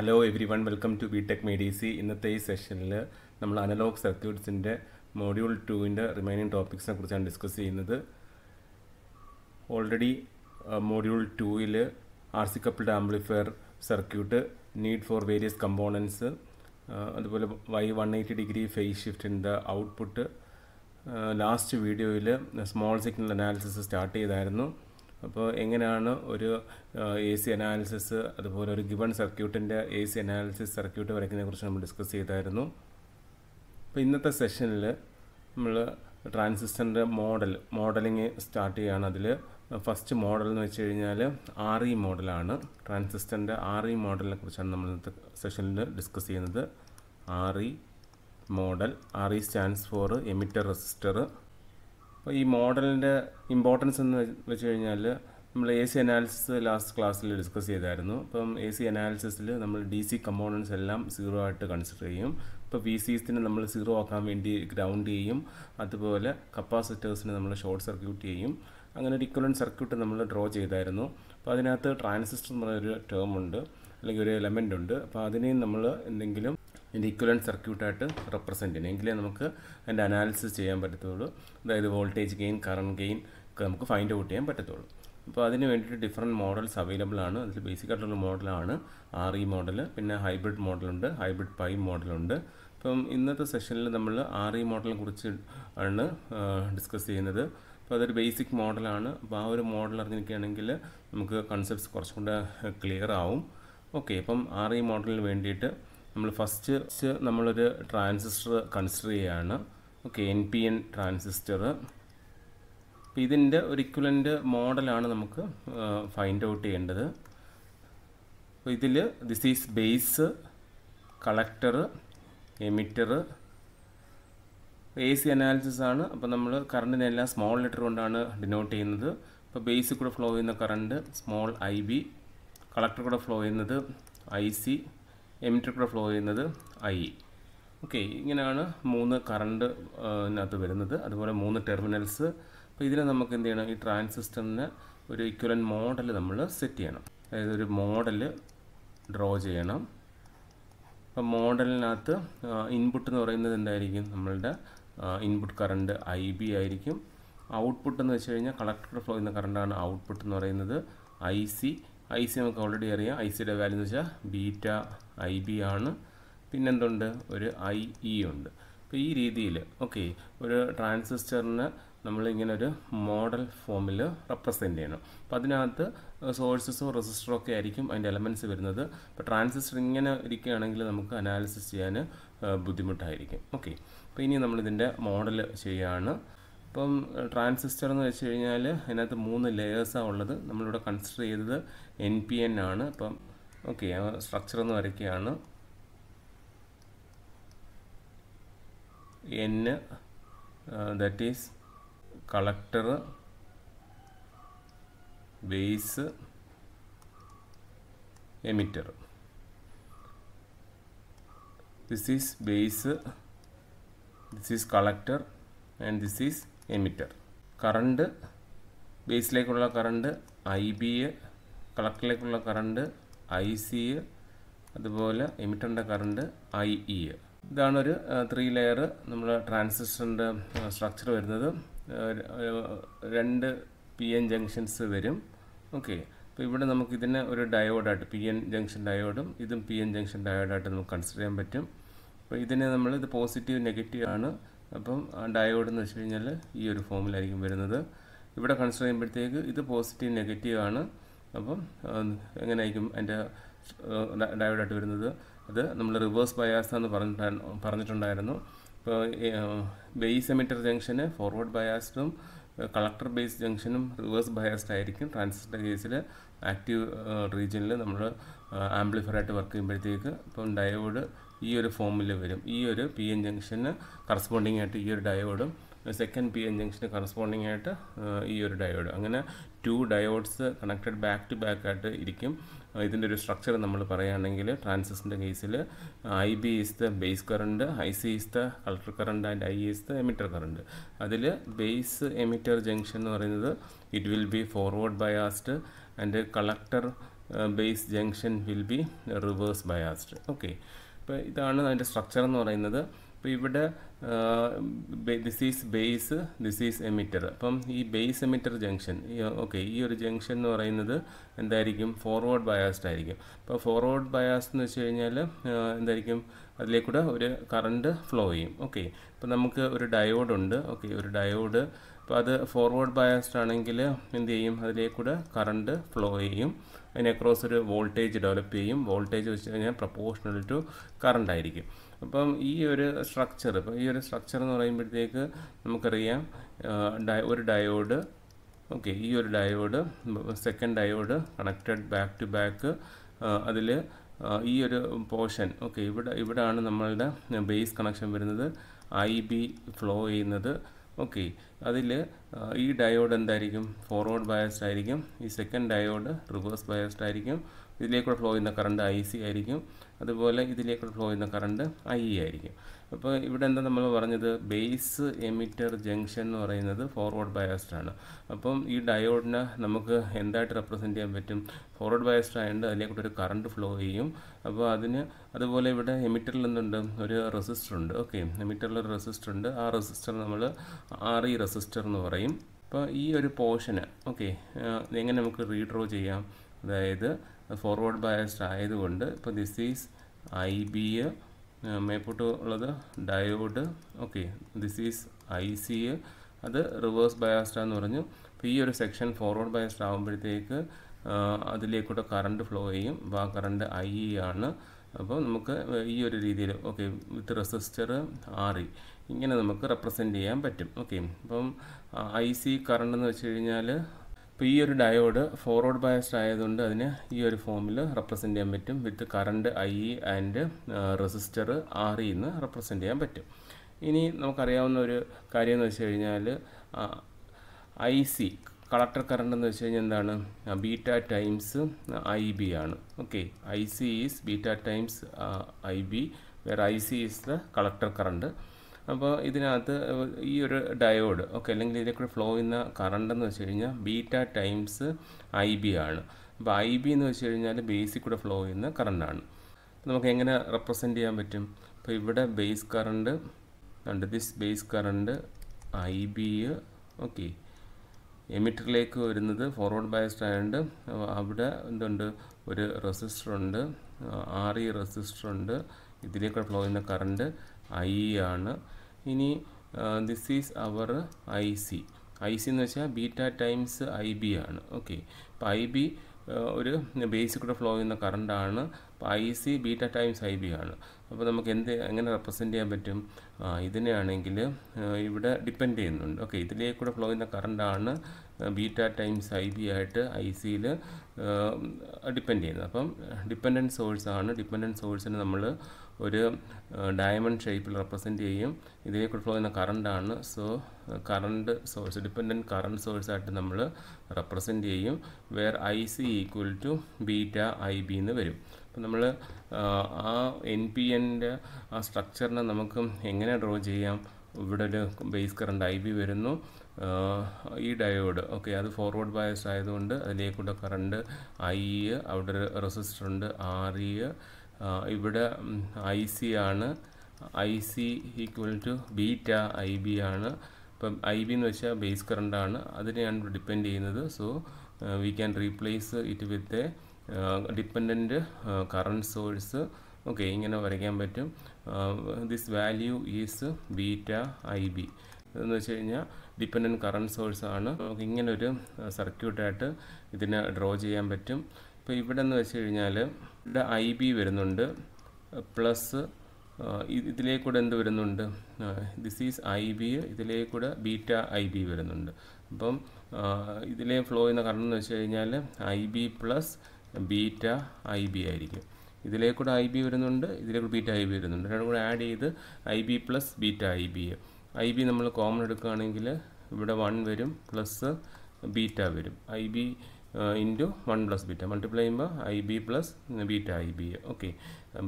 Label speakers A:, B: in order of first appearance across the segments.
A: hello every one welcome to B Tech മെഡിസി ഇന്നത്തെ ഈ സെഷനിൽ നമ്മൾ അനലോഗ് സർക്യൂട്ട്സിൻ്റെ മോഡ്യൂൾ ടുവിൻ്റെ റിമൈനിങ് ടോപ്പിക്സിനെ കുറിച്ചാണ് ഡിസ്കസ് ചെയ്യുന്നത് ഓൾറെഡി മോഡ്യൂൾ ടുവിൽ R C coupled amplifier circuit need for various components അതുപോലെ why one eighty degree phase shift in the output last വീഡിയോയിൽ സ്മോൾ സിഗ്നൽ അനാലിസിസ് സ്റ്റാർട്ട് ചെയ്തായിരുന്നു അപ്പോൾ എങ്ങനെയാണ് ഒരു എ സി അനാലിസിസ് അതുപോലെ ഒരു ഗിവൺ സർക്യൂട്ടിൻ്റെ എ സി അനാലിസിസ് സർക്യൂട്ട് കുറിച്ച് നമ്മൾ ഡിസ്കസ് ചെയ്തായിരുന്നു അപ്പോൾ ഇന്നത്തെ സെഷനിൽ നമ്മൾ ട്രാൻസിസ്റ്ററിൻ്റെ മോഡൽ മോഡലിങ് സ്റ്റാർട്ട് ചെയ്യുകയാണ് അതിൽ ഫസ്റ്റ് മോഡൽ എന്ന് വെച്ച് കഴിഞ്ഞാൽ e ആർ ഇ മോഡലാണ് ട്രാൻസിസ്റ്ററിൻ്റെ ആർ ഇ e മോഡലിനെ കുറിച്ചാണ് നമ്മൾ ഇന്നത്തെ സെഷനിൽ ഡിസ്കസ് ചെയ്യുന്നത് R E model R E stands for emitter resistor അപ്പോൾ ഈ മോഡലിൻ്റെ ഇമ്പോർട്ടൻസ് എന്ന് വെച്ച് കഴിഞ്ഞാൽ നമ്മൾ എ സി അനാലിസിസ് ലാസ്റ്റ് ക്ലാസ്സിൽ ഡിസ്കസ് ചെയ്തായിരുന്നു അപ്പം എ സി അനാലിസിസിൽ നമ്മൾ ഡി സി കമ്പോണൻസ് എല്ലാം സീറോ ആയിട്ട് കൺസിഡർ ചെയ്യും ഇപ്പോൾ വി സിസിനെ നമ്മൾ സീറോ ആക്കാൻ വേണ്ടി ഗ്രൗണ്ട് ചെയ്യും അതുപോലെ കപ്പാസിറ്റേഴ്സിനെ നമ്മൾ ഷോർട്ട് സർക്യൂട്ട് ചെയ്യും അങ്ങനെ ഒരു ഇക്വലൻറ്റ് സർക്യൂട്ട് നമ്മൾ ഡ്രോ ചെയ്തായിരുന്നു അപ്പോൾ അതിനകത്ത് ട്രാൻസിസ്റ്റർ എന്ന് പറഞ്ഞൊരു ടേം ഉണ്ട് അല്ലെങ്കിൽ ഒരു എലമെൻ്റ് ഉണ്ട് അപ്പോൾ അതിനെയും നമ്മൾ എന്തെങ്കിലും ഇതിൻ്റെ ഇക്വലൻറ്റ് സർക്യൂട്ടായിട്ട് റെപ്രസെൻറ്റ് ചെയ്യണം എങ്കിലേ നമുക്ക് അതിൻ്റെ അനാലിസിസ് ചെയ്യാൻ പറ്റത്തുള്ളൂ അതായത് വോൾട്ടേജ് ഗെയിൻ കറണ്ട് ഗെയിൻ ഒക്കെ നമുക്ക് ഫൈൻഡ് ഔട്ട് ചെയ്യാൻ പറ്റത്തുള്ളൂ അപ്പോൾ അതിന് വേണ്ടിയിട്ട് ഡിഫറെൻറ്റ് മോഡൽസ് അവൈലബിൾ ആണ് അതിൽ ബേസിക് ആയിട്ടുള്ള മോഡലാണ് ആർ ഇ മോഡൽ പിന്നെ ഹൈബ്രിഡ് മോഡലുണ്ട് ഹൈബ്രിഡ് പൈ മോഡലുണ്ട് അപ്പം ഇന്നത്തെ സെഷനിൽ നമ്മൾ ആർ ഇ മോഡലിനെ കുറിച്ച് ആണ് ഡിസ്കസ് ചെയ്യുന്നത് അപ്പോൾ അതൊരു ബേസിക് മോഡലാണ് അപ്പോൾ ആ ഒരു മോഡൽ അറിഞ്ഞിരിക്കുകയാണെങ്കിൽ നമുക്ക് കൺസെപ്റ്റ്സ് കുറച്ചും കൂടെ ക്ലിയർ ആവും ഓക്കെ അപ്പം ആർ ഇ മോഡലിന് വേണ്ടിയിട്ട് നമ്മൾ ഫസ്റ്റ് നമ്മളൊരു ട്രാൻസിസ്റ്റർ കൺസിഡർ ചെയ്യുകയാണ് okay N P N transistor ഇതിൻ്റെ ഒരു ഇക്വലൻ്റ് മോഡലാണ് നമുക്ക് ഫൈൻഡ് ഔട്ട് ചെയ്യേണ്ടത് അപ്പോൾ ഇതിൽ this is base collector emitter A C analysis ആണ് അപ്പോൾ നമ്മൾ കറണ്ടിനെ എല്ലാം സ്മോൾ ലെറ്റർ കൊണ്ടാണ് ഡിനോട്ട് ചെയ്യുന്നത് അപ്പോൾ ബേസിൽ കൂടെ ഫ്ലോ ചെയ്യുന്ന current small I B collector കൂടെ ഫ്ലോ ചെയ്യുന്നത് ഐ സി എമിറ്ററിൽ ഫ്ലോ ചെയ്യുന്നത് ഐ ഓക്കെ ഇങ്ങനെയാണ് മൂന്ന് കറണ്ട് ഇതിനകത്ത് വരുന്നത് അതുപോലെ മൂന്ന് ടെർമിനൽസ് അപ്പോൾ ഇതിനെ നമുക്ക് എന്ത് ചെയ്യണം ഈ ട്രാൻസിസ്റ്ററിന് ഒരു ഇക്വലൻ മോഡൽ നമ്മൾ സെറ്റ് ചെയ്യണം അതായത് ഒരു മോഡൽ ഡ്രോ ചെയ്യണം അപ്പം മോഡലിനകത്ത് ഇൻപുട്ട് എന്ന് പറയുന്നത് എന്തായിരിക്കും നമ്മളുടെ ഇൻപുട്ട് കറണ്ട് ഐ ബി ആയിരിക്കും ഔട്ട്പുട്ട് എന്ന് വെച്ച് കഴിഞ്ഞാൽ കളക്ടർ ഫ്ലോ ചെയ്യുന്ന കറണ്ടാണ് ഔട്ട്പുട്ട് എന്ന് പറയുന്നത് ഐ സി ഐ സി നമുക്ക് ഓൾറെഡി അറിയാം ഐ സിയുടെ വാല്യൂ എന്ന് വെച്ചാൽ ബീറ്റ ഐ ബി ആണ് പിന്നെന്തുണ്ട് ഒരു ഐ ഇ ഉണ്ട് അപ്പോൾ ഈ രീതിയിൽ ഓക്കെ ഒരു ട്രാൻസിസ്റ്ററിന് നമ്മളിങ്ങനെ ഒരു മോഡൽ ഫോമിൽ റെപ്രസെൻ്റ് ചെയ്യണം അപ്പം അതിനകത്ത് സോഴ്സസോ റെസിസ്റ്ററോ ഒക്കെ ആയിരിക്കും അതിൻ്റെ എലമെൻറ്റ്സ് വരുന്നത് അപ്പോൾ ട്രാൻസിസ്റ്റർ ഇങ്ങനെ ഇരിക്കുകയാണെങ്കിൽ നമുക്ക് അനാലിസിസ് ചെയ്യാൻ ബുദ്ധിമുട്ടായിരിക്കും ഓക്കെ അപ്പോൾ ഇനി നമ്മളിതിൻ്റെ മോഡൽ ചെയ്യുകയാണ് അപ്പം ട്രാൻസിസ്റ്റർ എന്ന് വെച്ച് കഴിഞ്ഞാൽ അതിനകത്ത് മൂന്ന് ലെയേഴ്സാണ് ഉള്ളത് നമ്മളിവിടെ കൺസിഡർ ചെയ്തത് എൻ പി എൻ ആണ് അപ്പം ഓക്കെ സ്ട്രക്ചർ എന്ന് വരയ്ക്കുകയാണ് and that is collector base emitter this is base this is collector and this is emitter current ബേസിലേക്കുള്ള കറണ്ട് ഐ ബിയെ കളക്ടറിലേക്കുള്ള കറണ്ട് ഐ സി e, അതുപോലെ എമിറ്ററിൻ്റെ കറണ്ട് ഐ ഇ ഇതാണ് ഒരു ത്രീ ലെയർ നമ്മൾ ട്രാൻസിസ്റ്ററിൻ്റെ സ്ട്രക്ചർ വരുന്നത് രണ്ട് പി എൻ ജംഗ്ഷൻസ് വരും ഓക്കെ അപ്പോൾ ഇവിടെ നമുക്ക് ഇതിനെ ഒരു ഡയോഡായിട്ട് പി എൻ ജംഗ്ഷൻ ഡയോഡും ഇതും പി എൻ ജംഗ്ഷൻ ഡയോഡായിട്ട് നമുക്ക് കൺസിഡർ ചെയ്യാൻ പറ്റും അപ്പോൾ ഇതിനെ നമ്മൾ ഇത് പോസിറ്റീവ് നെഗറ്റീവ് ആണ് അപ്പം ഡയോഡ് എന്ന് വെച്ച് കഴിഞ്ഞാൽ ഈ ഒരു ഫോമിലായിരിക്കും വരുന്നത് ഇവിടെ കൺസിഡർ ചെയ്യുമ്പോഴത്തേക്ക് ഇത് പോസിറ്റീവ് നെഗറ്റീവ് ആണ് അപ്പം എങ്ങനെ അതിൻ്റെ ഡയോഡായിട്ട് വരുന്നത് അത് നമ്മൾ റിവേഴ്സ് ബയാസ് എന്ന് പറഞ്ഞിട്ട് പറഞ്ഞിട്ടുണ്ടായിരുന്നു ഇപ്പോൾ ബേസ് എമിറ്റർ ജംഗ്ഷന് ഫോർവേഡ് ബയാസ്ഡും കളക്ടർ ബേസ് ജംഗ്ഷനും റിവേഴ്സ് ബയാസ്ഡ് ആയിരിക്കും ട്രാൻസിസ്റ്റർ കേസിൽ ആക്റ്റീവ് റീജിയനിൽ നമ്മൾ ആംപ്ലിഫയർ ആയിട്ട് വർക്ക് ചെയ്യുമ്പോഴത്തേക്ക് ഇപ്പം ഡയോഡ് ഈ ഒരു ഫോമിൽ വരും ഈ ഒരു പി എൻ ജംഗ്ഷന് കറസ്പോണ്ടിങ് ആയിട്ട് ഈ ഒരു ഡയോഡും സെക്കൻഡ് പി എൻ ജംഗ്ഷന് കറസ്പോണ്ടിങ് ആയിട്ട് ഈ ഒരു ഡയോഡ് അങ്ങനെ two diodes connected back to back ആയിട്ട് ഇരിക്കും ഇതിൻ്റെ ഒരു സ്ട്രക്ചർ നമ്മൾ പറയുകയാണെങ്കിൽ ട്രാൻസിസ്റ്ററിൻ്റെ കേസിൽ I B is the base current I C is the collector current and I is the emitter current അതിൽ ബേസ് എമിറ്റർ ജംഗ്ഷൻ എന്ന് പറയുന്നത് it will be forward biased and collector base junction will be reverse biased okay അപ്പോൾ ഇതാണ് അതിൻ്റെ structure എന്ന് പറയുന്നത് അപ്പോൾ ഇവിടെ this is base this is emitter അപ്പം ഈ ബേസ് എമിറ്റർ ജംഗ്ഷൻ ഓക്കെ ഈ ഒരു ജംഗ്ഷൻ എന്ന് പറയുന്നത് എന്തായിരിക്കും ഫോർവേഡ് ബയാസ്ഡ് ആയിരിക്കും അപ്പോൾ ഫോർവേഡ് ബയാസ് എന്ന് വെച്ച് കഴിഞ്ഞാൽ എന്തായിരിക്കും അതിലേക്കൂടെ ഒരു കറണ്ട് ഫ്ലോ ചെയ്യും ഓക്കെ ഇപ്പോൾ നമുക്ക് ഒരു ഡയോഡ് ഉണ്ട് ഓക്കെ ഒരു ഡയോഡ് അപ്പോൾ അത് ഫോർവേഡ് ബയാസ്ഡ് ആണെങ്കിൽ എന്ത് ചെയ്യും അതിലേക്കൂടെ കറണ്ട് ഫ്ലോ ചെയ്യും അതിനെ അക്രോസ് ഒരു വോൾട്ടേജ് ഡെവലപ്പ് ചെയ്യും വോൾട്ടേജ് വെച്ച് കഴിഞ്ഞാൽ പ്രപ്പോർഷണൽ ടു കറണ്ട് ആയിരിക്കും അപ്പം ഈ ഒരു സ്ട്രക്ചർ ഇപ്പം ഈ ഒരു സ്ട്രക്ചർ എന്ന് പറയുമ്പോഴത്തേക്ക് നമുക്കറിയാം ഡയ ഒരു ഡയോഡ് ഓക്കെ ഈ ഒരു diode second diode connected back to back അതിൽ ഈ ഒരു പോർഷൻ ഓക്കെ ഇവിടെ ഇവിടാണ് നമ്മളുടെ ബേസ് കണക്ഷൻ വരുന്നത് ഐ ബി ഫ്ലോ ചെയ്യുന്നത് ഓക്കെ അതിൽ ഈ ഡയോഡ് എന്തായിരിക്കും ഫോർവേഡ് ബയസ്ഡ് ആയിരിക്കും ഈ സെക്കൻഡ് ഡയോഡ് റിവേഴ്സ് ബയസ്ഡ് ആയിരിക്കും ഇതിലേക്കുള്ള ഫ്ലോ ചെയ്യുന്ന കറണ്ട് ഐ സി ആയിരിക്കും അതുപോലെ ഇതിലേക്കുള്ള ഫ്ലോ ചെയ്യുന്ന കറണ്ട് ഐ e ആയിരിക്കും അപ്പോൾ ഇവിടെ എന്താ നമ്മൾ പറഞ്ഞത് ബേസ് എമിറ്റർ ജംഗ്ഷൻ എന്ന് പറയുന്നത് ഫോർവേഡ് ബയസ്ഡ് ആണ് അപ്പം ഈ ഡയോഡിനെ നമുക്ക് എന്തായിട്ട് റെപ്രസെൻ്റ് ചെയ്യാൻ പറ്റും ഫോർവേഡ് ബയസ്ഡ് ആയതുകൊണ്ട് അതിലേക്കൂടെ ഒരു കറണ്ട് ഫ്ലോ ചെയ്യും അപ്പോൾ അതിന് അതുപോലെ ഇവിടെ എമിറ്ററിൽ എന്തുണ്ട് ഒരു റെസിസ്റ്റർ ഉണ്ട് ഓക്കെ എമിറ്ററിൽ ഒരു റെസിസ്റ്റർ ഉണ്ട് ആ റെസിസ്റ്റർ നമ്മൾ ആർ ഇ റെസിസ്റ്റർ എന്ന് പറയും അപ്പോൾ ഈ ഒരു പോർഷന് ഓക്കെ എങ്ങനെ നമുക്ക് റീഡ്രോ ചെയ്യാം അതായത് ഫോർവേഡ് ബയസ്ഡ് ആയതുകൊണ്ട് ഇപ്പോൾ ദിസ് ഈസ് ഐ ബി മേപ്പോട്ട് ഉള്ളത് diode okay this is I C അത് റിവേഴ്സ് ബയാസ്ഡ് എന്ന് പറഞ്ഞു അപ്പോൾ ഈ ഒരു സെക്ഷൻ ഫോർവേഡ് ബയാസ്ഡ് ആകുമ്പോഴത്തേക്ക് അതിലേക്കൂടെ കറണ്ട് ഫ്ലോ ചെയ്യും അപ്പോൾ ആ കറണ്ട് ഐ e ആണ് അപ്പോൾ നമുക്ക് ഈ ഒരു രീതിയിൽ okay with resistor R E ഇങ്ങനെ നമുക്ക് റെപ്രസെൻറ്റ് ചെയ്യാൻ പറ്റും ഓക്കെ അപ്പം ഐ സി കറണ്ട് എന്ന് വെച്ച് കഴിഞ്ഞാൽ അപ്പോൾ ഈ ഒരു ഡയോഡ് ഫോർവേഡ് ബയസ്ഡ് ആയതുകൊണ്ട് അതിന് ഈ ഒരു ഫോമിൽ റെപ്രസെൻ്റ് ചെയ്യാൻ പറ്റും with current I and resistor R ഇന്ന് റെപ്രസെൻ്റ് ചെയ്യാൻ പറ്റും ഇനി നമുക്കറിയാവുന്ന ഒരു കാര്യം എന്ന് വെച്ച് കഴിഞ്ഞാൽ ഐ സി കളക്ടർ കറണ്ട് എന്ന് വെച്ച് കഴിഞ്ഞാൽ എന്താണ് ബീറ്റ ടൈംസ് ഐ ബി ആണ് okay I C is beta times I B where I C is the collector current അപ്പോൾ ഇതിനകത്ത് ഈ ഒരു ഡയോഡ് ഓക്കെ അല്ലെങ്കിൽ ഇതിലേക്കൂടെ ഫ്ലോ ചെയ്യുന്ന കറണ്ട് എന്ന് വെച്ച് കഴിഞ്ഞാൽ ബീറ്റ ടൈംസ് ഐ ബി ആണ് അപ്പോൾ ഐ ബി എന്ന് വെച്ച് കഴിഞ്ഞാൽ ബേസിൽ കൂടെ ഫ്ലോ ചെയ്യുന്ന കറണ്ടാണ് നമുക്ക് എങ്ങനെ റെപ്രസെൻ്റ് ചെയ്യാൻ പറ്റും അപ്പോൾ ഇവിടെ ബേസ് കറണ്ട് ഉണ്ട് this base current I B okay എമിറ്ററിലേക്ക് വരുന്നത് ഫോർവേഡ് ബയസ് ആയതുകൊണ്ട് അവിടെ എന്തുണ്ട് ഒരു റെസിസ്റ്റർ ഉണ്ട് ആർ ഇ റെസിസ്റ്റർ ഉണ്ട് ഇതിലേക്കൂടെ ഫ്ലോ ചെയ്യുന്ന കറണ്ട് ഐ ആണ് ഇനി this is our I C I C എന്ന് വെച്ചാൽ ബീറ്റ ടൈംസ് ഐ ബി ആണ് ഓക്കെ അപ്പോൾ ഐ ബി ഒരു കൂടെ ഫ്ലോ ചെയ്യുന്ന കറണ്ടാണ് അപ്പോൾ I C beta times I B ആണ് അപ്പോൾ നമുക്ക് എന്ത് എങ്ങനെ റെപ്രസെൻ്റ് ചെയ്യാൻ പറ്റും ഇതിനെയാണെങ്കിൽ ഇവിടെ ഡിപ്പെൻഡ് ചെയ്യുന്നുണ്ട് ഓക്കെ കൂടെ ഫ്ലോ ചെയ്യുന്ന കറണ്ടാണ് ബീറ്റ ടൈംസ് ഐ ബി ആയിട്ട് ഐ സിയിൽ ഡിപ്പെൻഡ് ചെയ്യുന്നത് അപ്പം ഡിപ്പെൻഡൻറ്റ് സോഴ്സാണ് ഡിപ്പെൻഡൻറ്റ് സോഴ്സിന് നമ്മൾ ഒരു ഡയമണ്ട് ഷേപ്പിൽ റെപ്രസെൻറ്റ് ചെയ്യും ഇതിലേക്ക് ഫ്ലോ ചെയ്യുന്ന കറണ്ടാണ് so current source dependent current സോഴ്സായിട്ട് നമ്മൾ റെപ്രസെൻറ്റ് ചെയ്യും where I C equal to beta I B എന്ന് വരും അപ്പോൾ നമ്മൾ ആ എൻ പി എൻ്റെ ആ സ്ട്രക്ചറിനെ നമുക്ക് എങ്ങനെ ഡ്രോ ചെയ്യാം ഇവിടെ ഒരു ബേസ് കറണ്ട് ഐ ബി വരുന്നു ഈ ഡയോഡ് ഓക്കെ അത് ഫോർവേഡ് ബയസ് ആയതുകൊണ്ട് അതിലേക്കൂടെ കറണ്ട് ഐ e, അവിടെ ഒരു റെസിസ്റ്റർ ഉണ്ട് ആർ ഇ e, ഇവിടെ ഐ സി ആണ് I C equal to beta I B ആണ് ഇപ്പം ഐ ബി എന്ന് വെച്ചാൽ ബേസ് കറണ്ട് ആണ് അതിനെയാണ് ഡിപ്പെൻഡ് ചെയ്യുന്നത് so we can replace it with a dependent current source okay ഇങ്ങനെ വരയ്ക്കാൻ പറ്റും this value is beta I B എന്ന് വെച്ച് കഴിഞ്ഞാൽ ഡിപ്പെൻഡൻറ്റ് കറണ്ട് സോഴ്സാണ് നമുക്ക് ഇങ്ങനൊരു സർക്യൂട്ടായിട്ട് ഇതിനെ ഡ്രോ ചെയ്യാൻ പറ്റും ഇപ്പോൾ ഇവിടെ നിന്ന് വെച്ച് കഴിഞ്ഞാൽ ഇവിടെ ഐ ബി വരുന്നുണ്ട് പ്ലസ് ഇതിലേക്കൂടെ എന്ത് വരുന്നുണ്ട് ദിസ് ഈസ് ഐ ബി ഇതിലേക്കൂടെ ബീറ്റ ഐ ബി വരുന്നുണ്ട് അപ്പം ഇതിലെ ഫ്ലോ ചെയ്യുന്ന കറണ്ട് എന്ന് വെച്ച് കഴിഞ്ഞാൽ I B plus beta I B ആയിരിക്കും ഇതിലേക്കൂടെ ഐ ബി വരുന്നുണ്ട് ഇതിലേക്കൂടെ ബീറ്റ ഐ ബി വരുന്നുണ്ട് രണ്ടും കൂടെ ആഡ് ചെയ്ത് I B plus beta I B I B നമ്മൾ കോമൺ എടുക്കുകയാണെങ്കിൽ ഇവിടെ വൺ വരും പ്ലസ് ബീറ്റ വരും I B into one plus beta multiply ചെയ്യുമ്പോൾ I B plus beta I B okay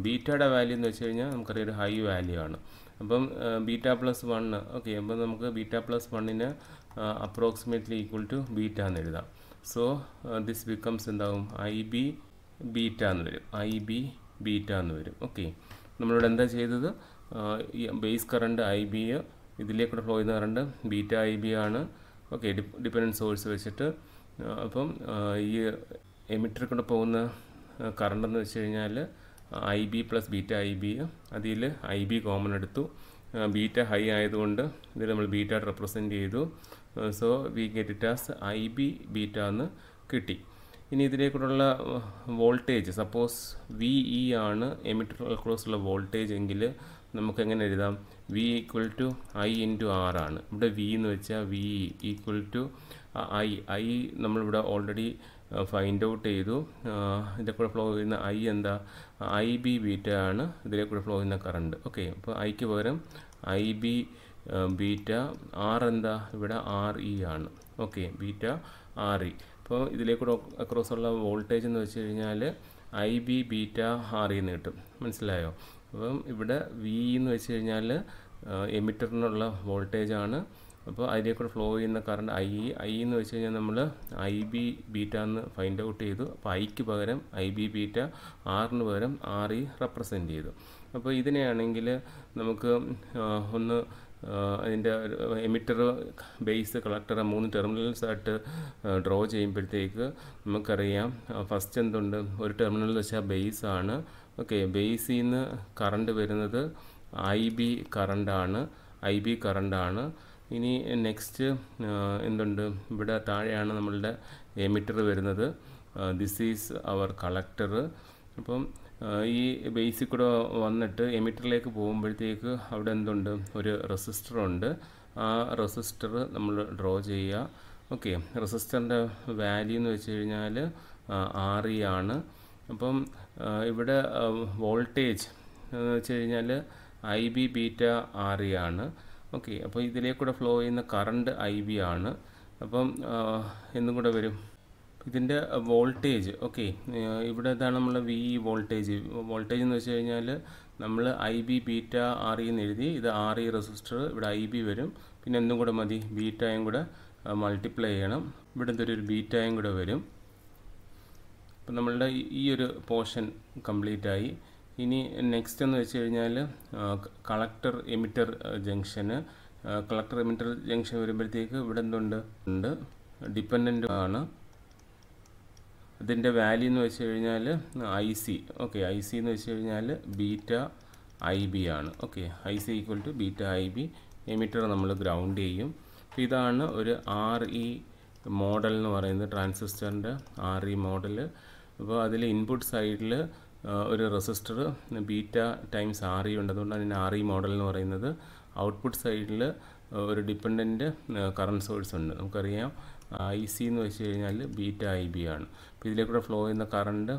A: ബീറ്റയുടെ വാല്യൂ എന്ന് വെച്ച് കഴിഞ്ഞാൽ നമുക്കറിയൊരു ഹൈ വാല്യൂ ആണ് അപ്പം ബീറ്റ പ്ലസ് വണ് ഓക്കെ അപ്പം നമുക്ക് ബീറ്റ പ്ലസ് വണ്ണിന് അപ്രോക്സിമേറ്റ്ലി ഈക്വൽ ടു ബീറ്റ എന്ന് എഴുതാം സോ ദിസ് ബിക്കംസ് എന്താകും ഐ ബി ബീറ്റ എന്ന് വരും ഐ ബി ബീറ്റ എന്ന് വരും ഓക്കെ നമ്മളിവിടെ എന്താ ചെയ്തത് ഈ ബേസ് കറണ്ട് ഐ ബി ഇതിലേക്കൂടെ ഫ്ലോ ചെയ്യുന്ന കറണ്ട് ബീറ്റ ഐ ബി ആണ് ഓക്കെ ഡിപെൻഡൻറ്റ് സോഴ്സ് വെച്ചിട്ട് അപ്പം ഈ എമിറ്റർ കൂടെ പോകുന്ന കറണ്ട് എന്ന് വെച്ച് കഴിഞ്ഞാൽ I B plus beta I B അതിൽ ഐ ബി കോമൺ എടുത്തു ബീറ്റ ഹൈ ആയതുകൊണ്ട് ഇതിൽ നമ്മൾ ബീറ്റ റെപ്രസെൻറ്റ് ചെയ്തു so we get it as I B beta എന്ന് കിട്ടി ഇനി ഇതിലേക്കുള്ള വോൾട്ടേജ് സപ്പോസ് വി ഇ ആണ് എമിറ്റർ ഉള്ള വോൾട്ടേജ് എങ്കിൽ നമുക്കെങ്ങനെ എഴുതാം V equal to I into R ആണ് ഇവിടെ വി എന്ന് വെച്ചാൽ V equal to I I നമ്മളിവിടെ ഓൾറെഡി ഫൈൻഡ് ഔട്ട് ചെയ്തു ഇതിൽ കൂടെ ഫ്ലോ ചെയ്യുന്ന ഐ എന്താ ഐ ബി ബീറ്റ ആണ് ഇതിലെ കൂടെ ഫ്ലോ ചെയ്യുന്ന കറണ്ട് ഓക്കെ അപ്പോൾ ഐക്ക് പകരം ഐ ബി ബീറ്റ ആർ എന്താ ഇവിടെ ആർ ഇ e ആണ് ഓക്കെ ബീറ്റ ആർ ഇ അപ്പോൾ ഇതിലേക്കൂടെ അക്രോസ് ഉള്ള വോൾട്ടേജ് എന്ന് വെച്ച് കഴിഞ്ഞാൽ I B beta R E e എന്ന് കിട്ടും മനസ്സിലായോ അപ്പം ഇവിടെ വി എന്ന് വെച്ച് കഴിഞ്ഞാൽ എമിറ്ററിനുള്ള വോൾട്ടേജാണ് അപ്പോൾ അതിലേക്കൂടെ ഫ്ലോ ചെയ്യുന്ന കറണ്ട് ഐ ഐ എന്ന് വെച്ച് കഴിഞ്ഞാൽ നമ്മൾ ഐ ബി ബീറ്റ എന്ന് ഫൈൻഡ് ഔട്ട് ചെയ്തു അപ്പോൾ ഐക്ക് പകരം ഐ ബി ബീറ്റ ആറിന് പകരം ആർ ഇ റെപ്രസെൻറ്റ് ചെയ്തു അപ്പോൾ ഇതിനെയാണെങ്കിൽ നമുക്ക് ഒന്ന് അതിൻ്റെ എമിറ്റർ ബേസ് കളക്ടർ മൂന്ന് ടെർമിനൽസ് ആയിട്ട് ഡ്രോ ചെയ്യുമ്പോഴത്തേക്ക് നമുക്കറിയാം ഫസ്റ്റ് എന്തുണ്ട് ഒരു ടെർമിനൽ വെച്ചാൽ ആണ് ഓക്കെ ബേസിൽ നിന്ന് കറണ്ട് വരുന്നത് ഐ ബി കറണ്ടാണ് ഐ ബി കറണ്ടാണ് ഇനി നെക്സ്റ്റ് എന്തുണ്ട് ഇവിടെ താഴെയാണ് നമ്മളുടെ എമിറ്റർ വരുന്നത് ദിസ് ഈസ് അവർ കളക്ടർ അപ്പം ഈ ബേസിൽ കൂടെ വന്നിട്ട് എമിറ്ററിലേക്ക് പോകുമ്പോഴത്തേക്ക് അവിടെ എന്തുണ്ട് ഒരു റെസിസ്റ്റർ ഉണ്ട് ആ റെസിസ്റ്റർ നമ്മൾ ഡ്രോ ചെയ്യുക ഓക്കെ റെസിസ്റ്ററിൻ്റെ വാല്യൂ എന്ന് വെച്ച് കഴിഞ്ഞാൽ ആർ ഇ ആണ് അപ്പം ഇവിടെ വോൾട്ടേജ് എന്ന് വെച്ച് കഴിഞ്ഞാൽ I B beta R E e ആണ് ഓക്കെ അപ്പോൾ കൂടെ ഫ്ലോ ചെയ്യുന്ന കറണ്ട് ഐ ബി ആണ് അപ്പം എന്നും കൂടെ വരും ഇതിൻ്റെ വോൾട്ടേജ് ഓക്കെ ഇവിടെ ഇതാണ് നമ്മൾ വി വോൾട്ടേജ് വോൾട്ടേജ് എന്ന് വെച്ച് കഴിഞ്ഞാൽ നമ്മൾ I B beta R E e എന്ന് എഴുതി ഇത് ആർ ഇ e റെസിസ്റ്റർ ഇവിടെ ഐ ബി വരും പിന്നെ എന്നും കൂടെ മതി ബീറ്റായും കൂടെ മൾട്ടിപ്ലൈ ചെയ്യണം ഇവിടെ എന്തൊരു ബീറ്റായും കൂടെ വരും അപ്പം നമ്മളുടെ ഈ ഒരു പോർഷൻ കംപ്ലീറ്റായി ഇനി നെക്സ്റ്റ് എന്ന് വെച്ച് കഴിഞ്ഞാൽ കളക്ടർ എമിറ്റർ ജംഗ്ഷന് കളക്ടർ എമിറ്റർ ജംഗ്ഷൻ വരുമ്പോഴത്തേക്ക് ഇവിടെ എന്തുണ്ട് ഉണ്ട് ഡിപ്പെൻഡൻ്റ് ആണ് അതിൻ്റെ വാല്യൂ എന്ന് വെച്ച് കഴിഞ്ഞാൽ I C okay I C എന്ന് വെച്ച് കഴിഞ്ഞാൽ ബീറ്റ ഐ ബി ആണ് okay I C equal to beta I B emitter നമ്മൾ ഗ്രൗണ്ട് ചെയ്യും അപ്പോൾ ഇതാണ് ഒരു ആർ ഇ മോഡൽ എന്ന് പറയുന്നത് ട്രാൻസിസ്റ്ററിൻ്റെ ആർ ഇ മോഡൽ അപ്പോൾ അതിൽ ഇൻപുട്ട് സൈഡിൽ ഒരു resistor beta times R E ഉണ്ട് അതുകൊണ്ടാണ് ഇതിന് ആർ ഇ മോഡൽ എന്ന് പറയുന്നത് ഔട്ട്പുട്ട് സൈഡിൽ ഒരു ഡിപ്പെൻഡൻറ്റ് കറണ്ട് സോഴ്സ് ഉണ്ട് നമുക്കറിയാം ഐ സി എന്ന് വെച്ച് കഴിഞ്ഞാൽ ബീറ്റ ഐ ബി ആണ് അപ്പോൾ ഇതിലേക്കൂടെ ഫ്ലോ ചെയ്യുന്ന കറണ്ട്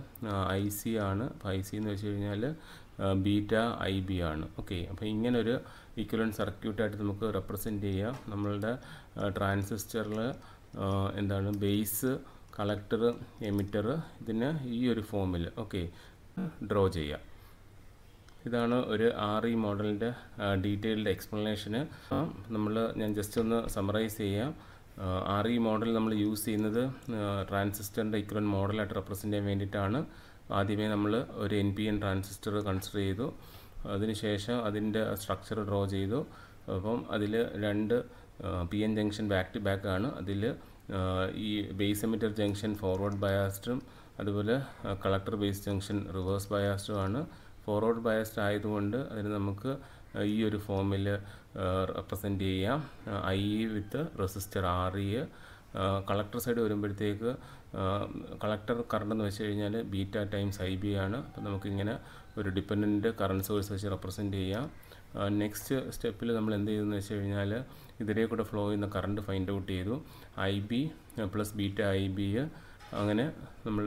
A: ഐ സി ആണ് അപ്പോൾ ഐ സി എന്ന് വെച്ച് കഴിഞ്ഞാൽ ബീറ്റ ഐ ബി ആണ് ഓക്കെ അപ്പോൾ ഇങ്ങനൊരു ഇക്വലൻറ്റ് സർക്യൂട്ടായിട്ട് നമുക്ക് റെപ്രസെൻറ്റ് ചെയ്യാം നമ്മളുടെ ട്രാൻസിസ്റ്ററിൽ എന്താണ് ബേസ് കളക്ടർ എമിറ്റർ ഇതിന് ഈ ഒരു ഫോമിൽ ഓക്കെ ഡ്രോ ചെയ്യാം ഇതാണ് ഒരു ആർ ഇ മോഡലിൻ്റെ ഡീറ്റെയിൽഡ് എക്സ്പ്ലനേഷന് നമ്മൾ ഞാൻ ജസ്റ്റ് ഒന്ന് സമറൈസ് ചെയ്യാം ആർ ഇ മോഡൽ നമ്മൾ യൂസ് ചെയ്യുന്നത് ട്രാൻസിസ്റ്ററിൻ്റെ ഇക്വൻ മോഡലായിട്ട് റെപ്രസെൻ്റ് ചെയ്യാൻ വേണ്ടിയിട്ടാണ് ആദ്യമേ നമ്മൾ ഒരു N P N transistor consider ചെയ്തു അതിനുശേഷം അതിൻ്റെ സ്ട്രക്ചർ ഡ്രോ ചെയ്തു അപ്പം അതിൽ രണ്ട് P N junction back to back ആണ് അതിൽ ഈ ബേസ് എമിറ്റർ ജംഗ്ഷൻ ഫോർവേഡ് ബയാസ്റ്റും അതുപോലെ കളക്ടർ ബേസ് ജംഗ്ഷൻ റിവേഴ്സ് ആണ് ഫോർവേഡ് ബയാസ്റ്റ് ആയതുകൊണ്ട് അതിന് നമുക്ക് ഈ ഒരു ഫോമിൽ റെപ്രസെൻ്റ് ചെയ്യാം I E with resistor R E collector side വരുമ്പോഴത്തേക്ക് കളക്ടർ കറണ്ട് എന്ന് വെച്ച് കഴിഞ്ഞാൽ ബീറ്റ ടൈംസ് ഐ ബി ആണ് അപ്പോൾ നമുക്കിങ്ങനെ ഒരു ഡിപ്പെൻഡൻറ്റ് കറണ്ട് സോഴ്സ് വെച്ച് റെപ്രസെൻ്റ് ചെയ്യാം നെക്സ്റ്റ് സ്റ്റെപ്പിൽ നമ്മൾ എന്ത് ചെയ്തെന്ന് വെച്ച് കഴിഞ്ഞാൽ ഇതിലേ കൂടെ ഫ്ലോ ചെയ്യുന്ന കറണ്ട് ഫൈൻഡ് ഔട്ട് ചെയ്തു I B plus beta I B അങ്ങനെ നമ്മൾ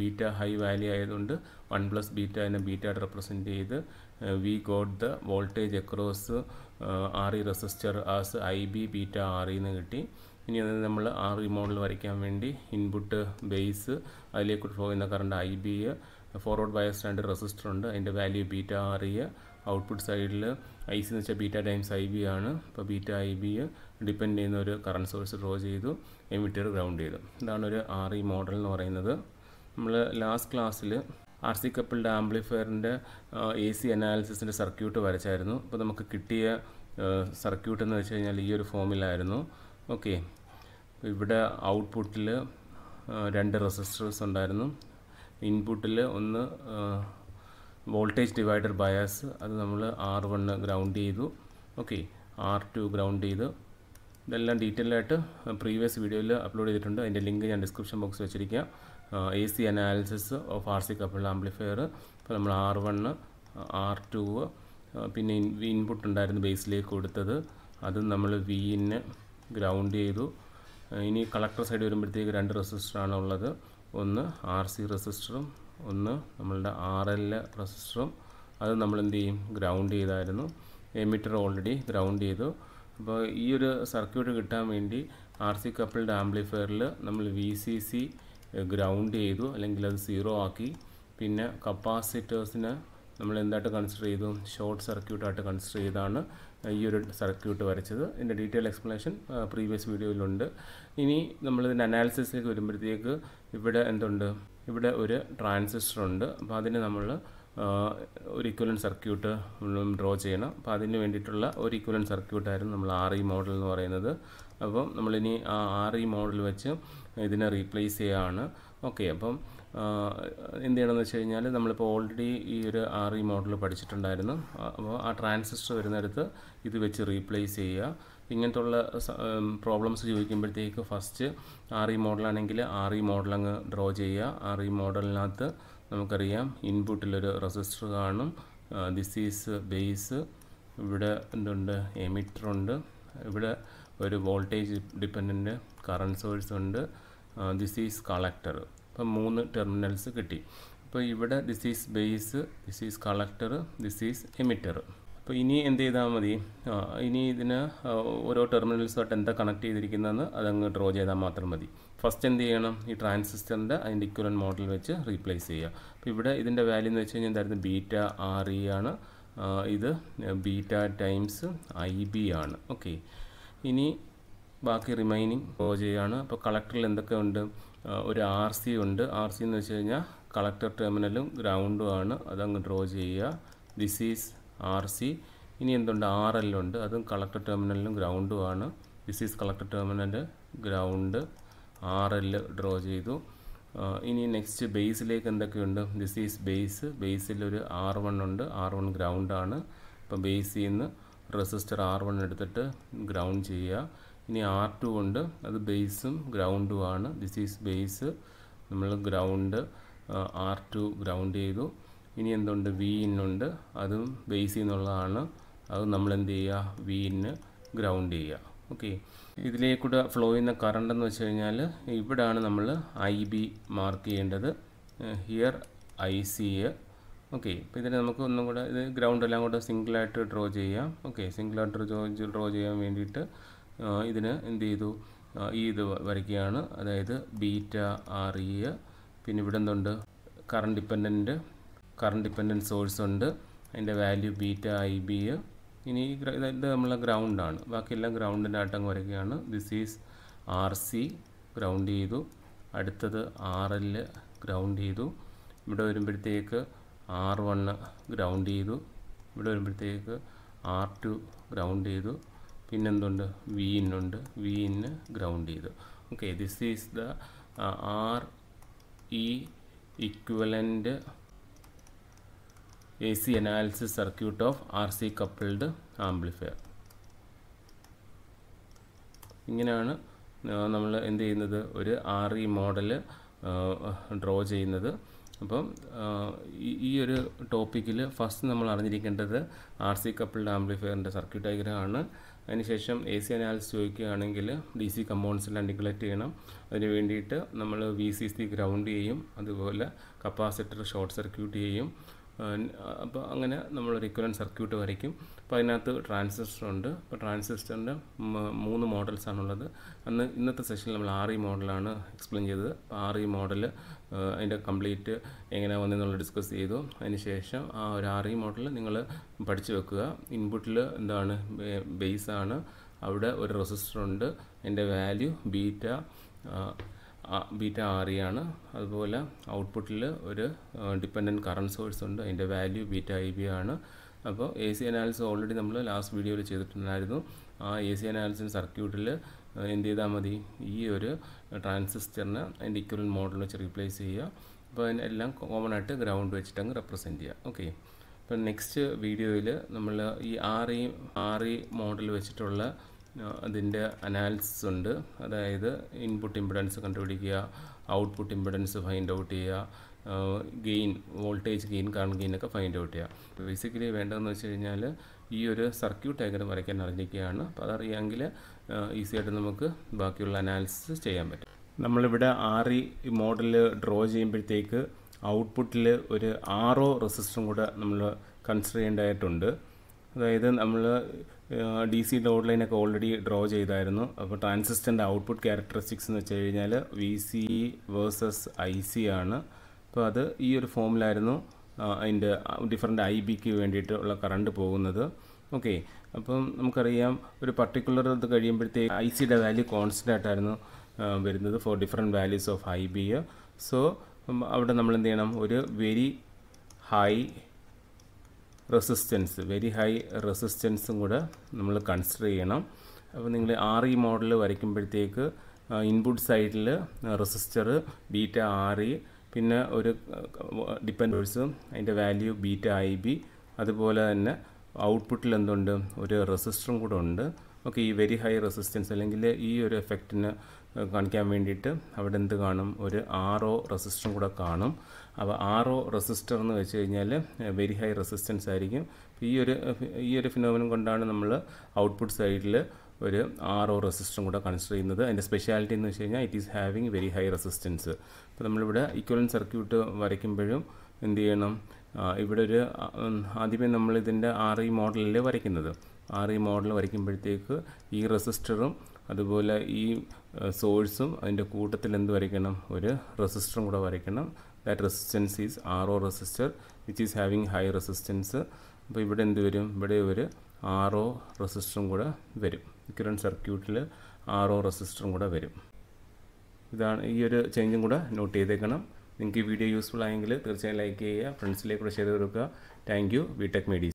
A: ബീറ്റ ഹൈ വാല്യൂ ആയതുകൊണ്ട് വൺ പ്ലസ് ബീറ്റ എന്നെ ബീറ്റ റെപ്രസെൻറ്റ് ചെയ്ത് we got the voltage across R E resistor as I B beta R ഇന്ന് കിട്ടി ഇനി അത് നമ്മൾ ആർ ഇ മോഡൽ വരയ്ക്കാൻ വേണ്ടി ഇൻപുട്ട് ബേസ് അതിലേക്ക് ഫ്ലോ ചെയ്യുന്ന current I B forward bias രണ്ട് റെസിസ്റ്റർ ഉണ്ട് അതിൻ്റെ value beta R E output സൈഡിൽ ഐ സി എന്ന് വെച്ചാൽ ബീറ്റ ടൈംസ് ഐ ബി ആണ് അപ്പോൾ ബീറ്റ ഐ ബി ഡിപ്പെൻഡ് ചെയ്യുന്ന ഒരു കറണ്ട് സോഴ്സ് ഡ്രോ ചെയ്തു എമിറ്റർ ഗ്രൗണ്ട് ചെയ്തു ഇതാണ് ഒരു ആർ ഇ മോഡൽ എന്ന് പറയുന്നത് നമ്മൾ ലാസ്റ്റ് ക്ലാസ്സിൽ ആർ സി കപ്പിളുടെ ആംപ്ലിഫയറിൻ്റെ എ സി അനാലിസിസിൻ്റെ സർക്യൂട്ട് വരച്ചായിരുന്നു അപ്പോൾ നമുക്ക് കിട്ടിയ സർക്യൂട്ട് എന്ന് വെച്ച് കഴിഞ്ഞാൽ ഈ ഒരു ഫോമിലായിരുന്നു ഓക്കെ ഇവിടെ ഔട്ട്പുട്ടിൽ രണ്ട് റെസിസ്റ്റേഴ്സ് ഉണ്ടായിരുന്നു ഇൻപുട്ടിൽ ഒന്ന് വോൾട്ടേജ് ഡിവൈഡർ ബയാസ് അത് നമ്മൾ ആർ വണ് ഗ്രൗണ്ട് ചെയ്തു ഓക്കെ ആർ ടു ഗ്രൗണ്ട് ചെയ്തു ഇതെല്ലാം ഡീറ്റെയിൽ ആയിട്ട് പ്രീവിയസ് വീഡിയോയിൽ അപ്ലോഡ് ചെയ്തിട്ടുണ്ട് അതിൻ്റെ ലിങ്ക് ഞാൻ ഡിസ്ക്രിപ്ഷൻ ബോക്സ് വെച്ചിരിക്കാം A C analysis of R C couple amplifier അപ്പോൾ നമ്മൾ ആർ വണ് ആർ ടു പിന്നെ ഇൻപുട്ട് ഉണ്ടായിരുന്നു ബേസിലേക്ക് കൊടുത്തത് അത് നമ്മൾ വിന് ഗ്രൗണ്ട് ചെയ്തു ഇനി കളക്ടർ സൈഡ് വരുമ്പോഴത്തേക്ക് രണ്ട് റെസിസ്റ്ററാണ് ഉള്ളത് ഒന്ന് ആർ സി റെസിസ്റ്ററും ഒന്ന് നമ്മളുടെ ആർ എൽ റെസിസ്റ്ററും അത് നമ്മൾ എന്ത് ചെയ്യും ഗ്രൗണ്ട് ചെയ്തായിരുന്നു എമിറ്റർ ഓൾറെഡി ഗ്രൗണ്ട് ചെയ്തു അപ്പോൾ ഈ ഒരു സർക്യൂട്ട് കിട്ടാൻ വേണ്ടി ആർ സി കപ്പിൾഡ് ആംപ്ലിഫയറിൽ നമ്മൾ വി സി സി ഗ്രൗണ്ട് ചെയ്തു അല്ലെങ്കിൽ അത് സീറോ ആക്കി പിന്നെ കപ്പാസിറ്റേഴ്സിന് നമ്മൾ എന്തായിട്ട് കൺസിഡർ ചെയ്തു ഷോർട്ട് സർക്യൂട്ടായിട്ട് കൺസിഡർ ചെയ്താണ് ഈ ഒരു സർക്യൂട്ട് വരച്ചത് ഇതിൻ്റെ ഡീറ്റെയിൽ എക്സ്പ്ലനേഷൻ പ്രീവിയസ് വീഡിയോയിലുണ്ട് ഇനി നമ്മളിതിൻ്റെ അനാലിസിസിലേക്ക് വരുമ്പോഴത്തേക്ക് ഇവിടെ എന്തുണ്ട് ഇവിടെ ഒരു ട്രാൻസിസ്റ്റർ ഉണ്ട് അപ്പോൾ അതിന് നമ്മൾ ഒരു ഇക്വലൻ സർക്യൂട്ട് ഡ്രോ ചെയ്യണം അപ്പോൾ അതിന് വേണ്ടിയിട്ടുള്ള ഒരു ഇക്വലൻ സർക്യൂട്ടായിരുന്നു നമ്മൾ ആർ ഇ മോഡൽ എന്ന് പറയുന്നത് അപ്പം നമ്മളിനി ആ ആർ ഇ മോഡൽ വെച്ച് ഇതിനെ റീപ്ലേസ് ചെയ്യുകയാണ് ഓക്കെ അപ്പം എന്ത് ചെയ്യണമെന്ന് വെച്ച് കഴിഞ്ഞാൽ നമ്മളിപ്പോൾ ഓൾറെഡി ഈ ഒരു ആർ ഇ മോഡൽ പഠിച്ചിട്ടുണ്ടായിരുന്നു അപ്പോൾ ആ ട്രാൻസിസ്റ്റർ വരുന്നിടത്ത് ഇത് വെച്ച് റീപ്ലേസ് ചെയ്യുക ഇങ്ങനത്തുള്ള പ്രോബ്ലംസ് ചോദിക്കുമ്പോഴത്തേക്ക് ഫസ്റ്റ് ആർ ഇ മോഡലാണെങ്കിൽ ആർ ഇ മോഡൽ അങ്ങ് ഡ്രോ ചെയ്യുക ആർ ഇ e മോഡലിനകത്ത് നമുക്കറിയാം ഇൻപുട്ടിലൊരു റെസിസ്റ്റർ കാണും ദിസ് ഈസ് ബേസ് ഇവിടെ എന്തുണ്ട് എമിറ്റർ ഉണ്ട് ഇവിടെ ഒരു വോൾട്ടേജ് ഡിപ്പെൻഡൻറ്റ് കറണ്ട് സോഴ്സ് ഉണ്ട് ദിസ് ഈസ് കളക്ടർ അപ്പം മൂന്ന് ടെർമിനൽസ് കിട്ടി അപ്പോൾ ഇവിടെ this is base this is collector this is emitter അപ്പോൾ ഇനി എന്ത് ചെയ്താൽ മതി ഇനി ഇതിന് ഓരോ ടെർമിനൽസുമായിട്ട് എന്താ കണക്ട് ചെയ്തിരിക്കുന്നതെന്ന് അതങ്ങ് ഡ്രോ ചെയ്താൽ മാത്രം മതി ഫസ്റ്റ് എന്ത് ചെയ്യണം ഈ ട്രാൻസിസ്റ്ററിൻ്റെ അതിൻ്റെ ഇക്വലൻ മോഡൽ വെച്ച് റീപ്ലേസ് ചെയ്യുക അപ്പോൾ ഇവിടെ ഇതിൻ്റെ വാല്യൂ എന്ന് വെച്ച് കഴിഞ്ഞാൽ എന്തായിരുന്നു ബീറ്റ ആർ ഇ ആണ് ഇത് ബീറ്റ ടൈംസ് ഐ ബി ആണ് ഓക്കെ ഇനി ബാക്കി റിമൈനിങ് ഡ്രോ ചെയ്യുകയാണ് അപ്പോൾ കളക്ടറിൽ എന്തൊക്കെ ഉണ്ട് ഒരു ആർ സി ഉണ്ട് ആർ സി എന്ന് വെച്ച് കഴിഞ്ഞാൽ കളക്ടർ ടെർമിനലും ഗ്രൗണ്ടും ആണ് അതങ്ങ് ഡ്രോ ചെയ്യുക ദിസ് ഈസ് ആർ സി ഇനി എന്തുണ്ട് ആർ എൽ ഉണ്ട് അതും കളക്ടർ ടെർമിനലിലും ഗ്രൗണ്ടും ആണ് this is collector terminal ground R L draw ചെയ്തു ഇനി നെക്സ്റ്റ് ബേസിലേക്ക് എന്തൊക്കെയുണ്ട് ദിസ് ഈസ് ബേസ് ബേസിൽ ഒരു ആർ വൺ ഉണ്ട് ആർ വൺ ഗ്രൗണ്ടാണ് അപ്പം ബേസിൽ നിന്ന് റെസിസ്റ്റർ ആർ വൺ എടുത്തിട്ട് ഗ്രൗണ്ട് ചെയ്യുക ഇനി ആർ ടു ഉണ്ട് അത് ബേസും ഗ്രൗണ്ടുമാണ് ദിസ് ഈസ് ബേസ് നമ്മൾ ഗ്രൗണ്ട് ആർ ടു ഗ്രൗണ്ട് ചെയ്തു ഇനി എന്തുണ്ട് വി ഇന്നുണ്ട് അതും ബേസിൽ നിന്നുള്ളതാണ് അത് നമ്മൾ എന്ത് ചെയ്യുക വി ഇന്ന് ഗ്രൗണ്ട് ചെയ്യുക ഓക്കെ ഇതിലേക്കൂടെ ഫ്ലോ ചെയ്യുന്ന കറണ്ട് എന്ന് വെച്ച് കഴിഞ്ഞാൽ ഇവിടാണ് നമ്മൾ ഐ ബി മാർക്ക് ചെയ്യേണ്ടത് here I C A okay ഇപ്പം ഇതിന് നമുക്ക് ഒന്നും കൂടെ ഇത് ഗ്രൗണ്ട് എല്ലാം കൂടെ സിംഗിളായിട്ട് ഡ്രോ ചെയ്യാം ഓക്കെ സിംഗിളായിട്ട് ഡ്രോ ഡ്രോ ചെയ്യാൻ വേണ്ടിയിട്ട് ഇതിന് എന്ത് ചെയ്തു ഈ ഇത് വരയ്ക്കുകയാണ് അതായത് ബീറ്റ ആർ ഇ പിന്നെ ഇവിടെ എന്തുണ്ട് current dependent current dependent source ഉണ്ട് അതിൻ്റെ വാല്യൂ ബീറ്റ ഐ ബി ഇനി ഇത് നമ്മളെ ഗ്രൗണ്ടാണ് ബാക്കിയെല്ലാം ഗ്രൗണ്ടിൻ്റെ ആട്ടം വരയ്ക്കുകയാണ് this is R C ground ചെയ്തു അടുത്തത് ആർ എൽ ഗ്രൗണ്ട് ചെയ്തു ഇവിടെ വരുമ്പോഴത്തേക്ക് ആർ വണ് ഗ്രൗണ്ട് ചെയ്തു ഇവിടെ വരുമ്പോഴത്തേക്ക് ആർ ടു ഗ്രൗണ്ട് ചെയ്തു പിന്നെന്തുണ്ട് വി ഇന്നുണ്ട് വി ഇന്ന് ഗ്രൗണ്ട് ചെയ്തു okay this is the R E equivalent A C analysis circuit of R C coupled amplifier ഇങ്ങനെയാണ് നമ്മൾ എന്ത് ചെയ്യുന്നത് ഒരു ആർ ഇ മോഡൽ ഡ്രോ ചെയ്യുന്നത് അപ്പം ഈ ഒരു ടോപ്പിക്കിൽ ഫസ്റ്റ് നമ്മൾ അറിഞ്ഞിരിക്കേണ്ടത് ആർ സി കപ്പിൾഡ് ആംപ്ലിഫയറിൻ്റെ സർക്യൂട്ട് ഡയഗ്രാമാണ് അതിനുശേഷം എ സി അനാലിസ് ചോദിക്കുകയാണെങ്കിൽ ഡി സി കമ്പോണൻസെല്ലാം നിഗ്ലക്റ്റ് ചെയ്യണം അതിന് വേണ്ടിയിട്ട് നമ്മൾ വി സി സി ഗ്രൗണ്ട് ചെയ്യും അതുപോലെ കപ്പാസിറ്റർ ഷോർട്ട് സർക്യൂട്ട് ചെയ്യും അപ്പോൾ അങ്ങനെ ഒരു ഇക്വലൻ സർക്യൂട്ട് വരയ്ക്കും അപ്പോൾ അതിനകത്ത് ട്രാൻസിസ്റ്റർ ഉണ്ട് അപ്പോൾ ട്രാൻസിസ്റ്ററിൻ്റെ മൂന്ന് മോഡൽസ് ആണുള്ളത് അന്ന് ഇന്നത്തെ സെഷനിൽ നമ്മൾ ആർ ഇ മോഡലാണ് എക്സ്പ്ലെയിൻ ചെയ്തത് അപ്പോൾ ആർ ഇ മോഡൽ അതിൻ്റെ കംപ്ലീറ്റ് എങ്ങനെ വന്നെന്നുള്ള ഡിസ്കസ് ചെയ്തു അതിനുശേഷം ആ ഒരു ആർ ഇ മോഡൽ നിങ്ങൾ പഠിച്ചു വെക്കുക ഇൻപുട്ടിൽ എന്താണ് ബേസാണ് അവിടെ ഒരു റെസിസ്റ്റർ ഉണ്ട് അതിൻ്റെ value beta beta R E ആണ് അതുപോലെ ഔട്ട്പുട്ടിൽ ഒരു ഡിപ്പെൻഡൻറ്റ് കറണ്ട് സോഴ്സ് ഉണ്ട് അതിൻ്റെ വാല്യൂ ബീറ്റ ഐ ബി ആണ് അപ്പോൾ എ സി അനാലിസിസ് ഓൾറെഡി നമ്മൾ ലാസ്റ്റ് വീഡിയോയിൽ ചെയ്തിട്ടുണ്ടായിരുന്നു ആ എ സി അനാലിസിസ് സർക്യൂട്ടിൽ എന്ത് ചെയ്താൽ മതി ഈ ഒരു ട്രാൻസിസ്റ്ററിനെ അതിൻ്റെ ഇക്വൽ മോഡൽ വെച്ച് റീപ്ലേസ് ചെയ്യുക അപ്പോൾ അതിനെല്ലാം കോമൺ ആയിട്ട് ഗ്രൗണ്ട് വെച്ചിട്ട് അങ്ങ് റെപ്രസെൻ്റ് ചെയ്യുക ഓക്കെ അപ്പം നെക്സ്റ്റ് വീഡിയോയിൽ നമ്മൾ ഈ R E R E model വെച്ചിട്ടുള്ള അതിൻ്റെ അനാലിസിസ് ഉണ്ട് അതായത് ഇൻപുട്ട് ഇമ്പിഡൻസ് കണ്ടുപിടിക്കുക ഔട്ട്പുട്ട് ഇമ്പിഡൻസ് ഫൈൻഡ് ഔട്ട് ചെയ്യുക gain voltage gain current gain ഒക്കെ ഫൈൻഡ് ഔട്ട് ചെയ്യുക ബേസിക്കലി വേണ്ടതെന്ന് വെച്ച് കഴിഞ്ഞാൽ ഈ ഒരു സർക്യൂട്ട് ഡയഗ്രം വരയ്ക്കാൻ അറിഞ്ഞിരിക്കുകയാണ് അപ്പോൾ അതറിയാമെങ്കിൽ ഈസിയായിട്ട് നമുക്ക് ബാക്കിയുള്ള അനാലിസിസ് ചെയ്യാൻ പറ്റും നമ്മളിവിടെ ആർ ഇ മോഡൽ ഡ്രോ ചെയ്യുമ്പോഴത്തേക്ക് ഔട്ട്പുട്ടിൽ ഒരു ആറോ റെസിസ്റ്ററും കൂടെ നമ്മൾ കൺസിഡർ ചെയ്യേണ്ടതായിട്ടുണ്ട് അതായത് നമ്മൾ ഡി സി ലോഡ് ലൈനൊക്കെ ഓൾറെഡി ഡ്രോ ചെയ്തായിരുന്നു അപ്പോൾ ട്രാൻസിസ്റ്റൻ്റെ ഔട്ട്പുട്ട് ക്യാരക്ടറിസ്റ്റിക്സ് എന്ന് വെച്ച് കഴിഞ്ഞാൽ V C versus I C ആണ് അപ്പോൾ അത് ഈ ഒരു ഫോമിലായിരുന്നു അതിൻ്റെ ഡിഫറെൻറ്റ് ഐ ബിക്ക് വേണ്ടിയിട്ടുള്ള കറണ്ട് പോകുന്നത് ഓക്കെ അപ്പം നമുക്കറിയാം ഒരു പർട്ടിക്കുലർ ഇത് കഴിയുമ്പോഴത്തേക്ക് ഐ സിയുടെ വാല്യൂ കോൺസ്റ്റൻ്റ് ആയിട്ടായിരുന്നു വരുന്നത് for different values of I B so അവിടെ നമ്മൾ എന്ത് ചെയ്യണം ഒരു very high resistance very high റെസിസ്റ്റൻസും കൂടെ നമ്മൾ കൺസിഡർ ചെയ്യണം അപ്പോൾ നിങ്ങൾ ആർ ഇ e മോഡൽ വരയ്ക്കുമ്പോഴത്തേക്ക് ഇൻപുട്ട് സൈഡിൽ റെസിസ്റ്റർ ബീറ്റ ആർ ഇ പിന്നെ ഒരു ഡിപ്പെൻഡേഴ്സും അതിൻ്റെ വാല്യൂ ബീറ്റ ഐ ബി അതുപോലെ തന്നെ ഔട്ട്പുട്ടിൽ എന്തുണ്ട് ഒരു റെസിസ്റ്ററും കൂടെ ഉണ്ട് ഓക്കെ ഈ വെരി ഹൈ റെസിസ്റ്റൻസ് അല്ലെങ്കിൽ ഈ ഒരു എഫക്റ്റിന് കാണിക്കാൻ വേണ്ടിയിട്ട് അവിടെ എന്ത് കാണും ഒരു ആർ ഒ റെസിസ്റ്ററും കൂടെ കാണും അപ്പോൾ ആർ ഒ റെസിസ്റ്റർ എന്ന് വെച്ച് കഴിഞ്ഞാൽ വെരി ഹൈ റെസിസ്റ്റൻസ് ആയിരിക്കും ഈ ഒരു ഈ ഒരു ഫിനോമിനം കൊണ്ടാണ് നമ്മൾ ഔട്ട്പുട്ട് സൈഡിൽ ഒരു ആർ ഒ റെസിസ്റ്ററും കൂടെ കൺസിഡർ ചെയ്യുന്നത് അതിൻ്റെ സ്പെഷ്യാലിറ്റി എന്ന് വെച്ച് കഴിഞ്ഞാൽ it is having very high resistance അപ്പോൾ നമ്മളിവിടെ ഇക്വലൻ സർക്യൂട്ട് വരയ്ക്കുമ്പോഴും എന്ത് ചെയ്യണം ഇവിടെ ഒരു ആദ്യമേ നമ്മൾ ആർ ഇ മോഡലിൽ വരയ്ക്കുന്നത് ആർ ഇ മോഡൽ വരയ്ക്കുമ്പോഴത്തേക്ക് ഈ റെസിസ്റ്ററും അതുപോലെ ഈ സോഴ്സും അതിൻ്റെ കൂട്ടത്തിൽ എന്ത് വരയ്ക്കണം ഒരു റെസിസ്റ്ററും കൂടെ വരയ്ക്കണം that resistance is RO resistor which is having high resistance അപ്പോൾ ഇവിടെ എന്ത് വരും ഇവിടെ ഒരു ആർ ഒ റെസിസ്റ്ററും കൂടെ വരും ഇക്കറൻറ്റ് സർക്യൂട്ടിൽ ആർ ഒ റെസിസ്റ്ററും കൂടെ വരും ഇതാണ് ഈ ഒരു ചേഞ്ചും കൂടെ നോട്ട് ചെയ്തേക്കണം നിങ്ങൾക്ക് ഈ വീഡിയോ യൂസ്ഫുൾ ആയെങ്കിൽ തീർച്ചയായും ലൈക്ക് ചെയ്യുക ഫ്രണ്ട്സിലേക്ക് കൂടെ ഷെയർ കൊടുക്കുക താങ്ക് യു ബിടെക് മീഡിയ